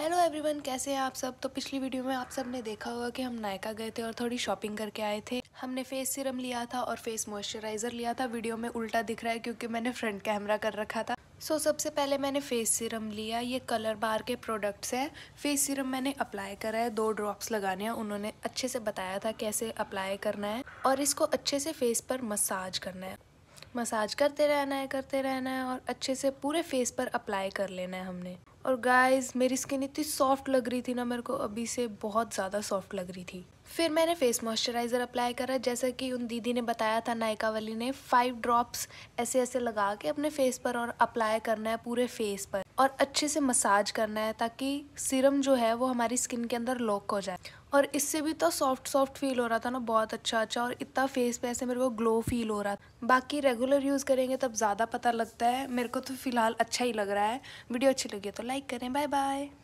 hello everyone कैसे हैं आप सब तो पिछली वीडियो में आप सब ने देखा होगा कि हम नायका गए थे और थोड़ी शॉपिंग करके आए थे हमने फेस सीरम लिया था और फेस मॉइस्चराइज़र लिया था वीडियो में उल्टा दिख रहा है क्योंकि मैंने फ्रंट कैमरा कर रखा था सो so, सबसे पहले मैंने फेस सीरम लिया ये कलर बार के प्रोडक्ट्स हैं फेस सीरम मैंने अप्लाई करा है दो ड्रॉप्स लगाने हैं उन्होंने अच्छे से बताया था कैसे अप्लाई करना है और इसको अच्छे से फेस पर मसाज करना है मसाज करते रहना है करते रहना है और अच्छे से पूरे फेस पर अप्लाई कर लेना है हमने और गाइस मेरी स्किन इतनी सॉफ्ट लग रही थी ना मेरे को अभी से बहुत ज़्यादा सॉफ्ट लग रही थी फिर मैंने फेस मॉइस्चराइज़र अप्लाई करा जैसा कि उन दीदी ने बताया था नायका वाली ने फाइव ड्रॉप्स ऐसे ऐसे लगा के अपने फेस पर और अप्लाई करना है पूरे फेस पर और अच्छे से मसाज करना है ताकि सीरम जो है वो हमारी स्किन के अंदर लॉक हो जाए और इससे भी तो सॉफ्ट सॉफ्ट फील हो रहा था ना बहुत अच्छा अच्छा और इतना फेस पे ऐसे मेरे को ग्लो फील हो रहा था बाकी रेगुलर यूज़ करेंगे तब ज़्यादा पता लगता है मेरे को तो फिलहाल अच्छा ही लग रहा है वीडियो अच्छी लगी तो लाइक करें बाय बाय